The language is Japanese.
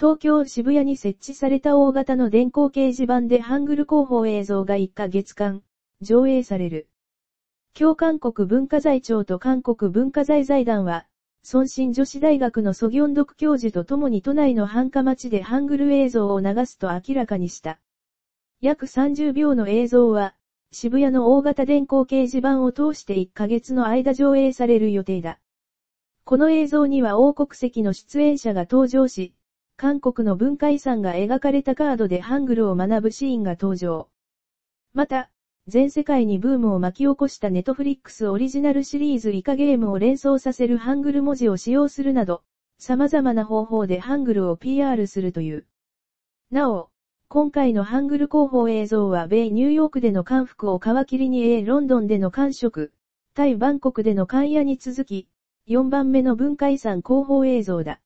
東京渋谷に設置された大型の電光掲示板でハングル広報映像が1ヶ月間、上映される。今日韓国文化財庁と韓国文化財財団は、孫新女子大学のソギョンドク教授と共に都内の繁華町でハングル映像を流すと明らかにした。約30秒の映像は、渋谷の大型電光掲示板を通して1ヶ月の間上映される予定だ。この映像には王国籍の出演者が登場し、韓国の文化遺産が描かれたカードでハングルを学ぶシーンが登場。また、全世界にブームを巻き起こしたネットフリックスオリジナルシリーズイカゲームを連想させるハングル文字を使用するなど、様々な方法でハングルを PR するという。なお、今回のハングル広報映像は米ニューヨークでの韓服を皮切りに A ロンドンでの韓食、タイバンコクでの韓屋に続き、4番目の文化遺産広報映像だ。